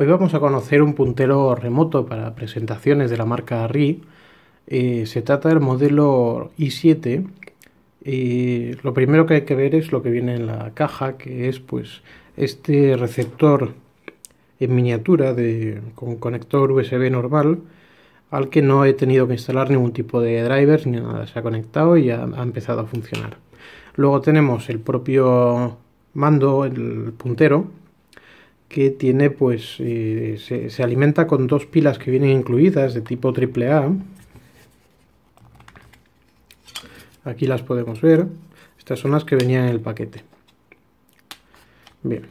Hoy vamos a conocer un puntero remoto para presentaciones de la marca RI. Eh, se trata del modelo i7. Y eh, lo primero que hay que ver es lo que viene en la caja, que es pues este receptor en miniatura con conector USB normal al que no he tenido que instalar ningún tipo de drivers ni nada, se ha conectado y ha empezado a funcionar. Luego tenemos el propio mando, el puntero, que tiene pues eh, se, alimenta con dos pilas que vienen incluidas de tipo AAA aquí las podemos ver estas son las que venían en el paquete bien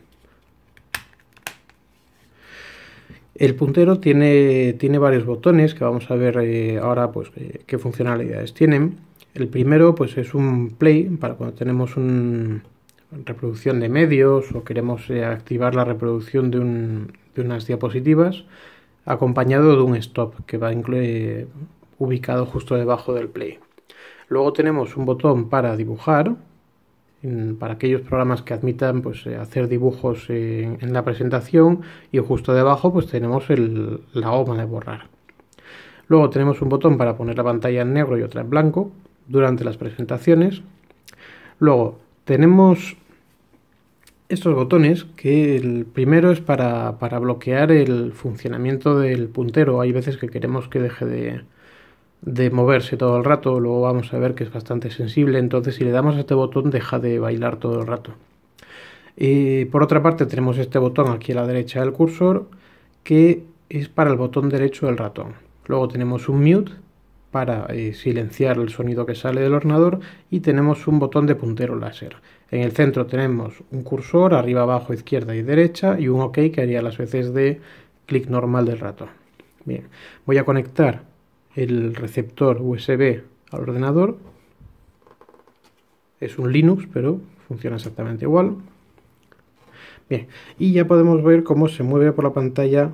el puntero tiene, tiene varios botones que vamos a ver eh, ahora pues eh, qué funcionalidades tienen el primero pues es un play para cuando tenemos un, reproducción de medios o queremos eh, activar la reproducción de, unas diapositivas acompañado de un stop que va eh, ubicado justo debajo del play. Luego tenemos un botón para dibujar, para aquellos programas que admitan pues, eh, hacer dibujos en, la presentación y justo debajo pues, tenemos la goma de borrar. Luego tenemos un botón para poner la pantalla en negro y otra en blanco durante las presentaciones. Luego tenemos estos botones, que el primero es para, bloquear el funcionamiento del puntero. Hay veces que queremos que deje de, moverse todo el rato, luego vamos a ver que es bastante sensible, entonces si le damos a este botón deja de bailar todo el rato. por otra parte tenemos este botón aquí a la derecha del cursor, que es para el botón derecho del ratón. Luego tenemos un mute, para eh, silenciar el sonido que sale del ordenador y tenemos un botón de puntero láser. En el centro tenemos un cursor, arriba, abajo, izquierda y derecha y un OK que haría las veces de clic normal del ratón. Bien, voy a conectar el receptor USB al ordenador. Es un Linux, pero funciona exactamente igual. Bien, y ya podemos ver cómo se mueve por la pantalla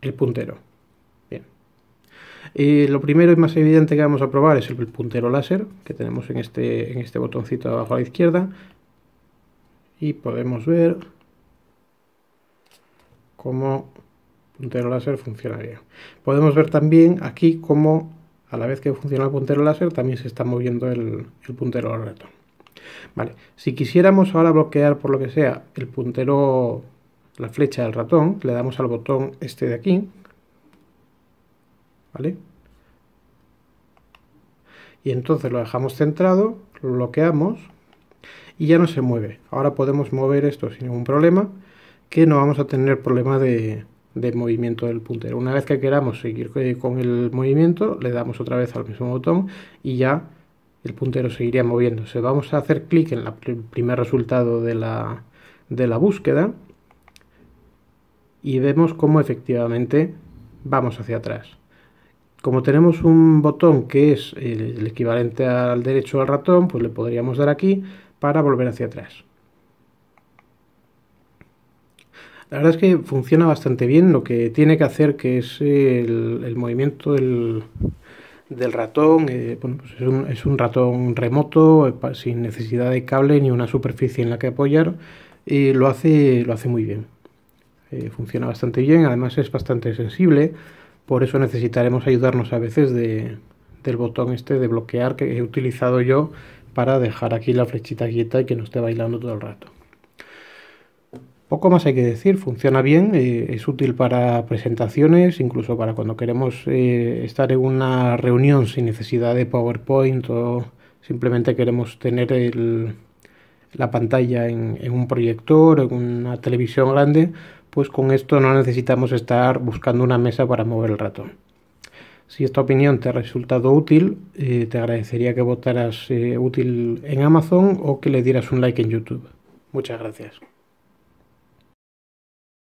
el puntero lo primero y más evidente que vamos a probar es el puntero láser que tenemos en este, en este botoncito abajo a la izquierda. Y podemos ver cómo el puntero láser funcionaría. Podemos ver también aquí cómo a la vez que funciona el puntero láser también se está moviendo el, puntero del ratón. Vale, si quisiéramos ahora bloquear por lo que sea el puntero, la flecha del ratón, le damos al botón este de aquí, y entonces lo dejamos centrado, lo bloqueamos y ya no se mueve. Ahora podemos mover esto sin ningún problema, que no vamos a tener problema de, movimiento del puntero. Una vez que queramos seguir eh, con el movimiento, le damos otra vez al mismo botón y ya el puntero seguiría moviéndose. Vamos a hacer clic en el primer resultado de la búsqueda y vemos cómo efectivamente vamos hacia atrás. Como tenemos un botón que es el, equivalente al derecho al ratón, pues le podríamos dar aquí para volver hacia atrás. La verdad es que funciona bastante bien lo que tiene que hacer, que es el, movimiento del, ratón. Eh, bueno, pues es, un, ratón remoto, sin necesidad de cable ni una superficie en la que apoyar, y lo hace, lo hace muy bien. Eh, funciona bastante bien, además es bastante sensible por eso necesitaremos ayudarnos a veces de, del botón este de bloquear que he utilizado yo para dejar aquí la flechita quieta y que no esté bailando todo el rato. Poco más hay que decir, funciona bien, eh, es útil para presentaciones, incluso para cuando queremos eh, estar en una reunión sin necesidad de PowerPoint o simplemente queremos tener el, la pantalla en, en, un proyector, en una televisión grande, pues con esto no necesitamos estar buscando una mesa para mover el ratón. Si esta opinión te ha resultado útil, eh, te agradecería que votaras eh, útil en Amazon o que le dieras un like en YouTube. Muchas gracias.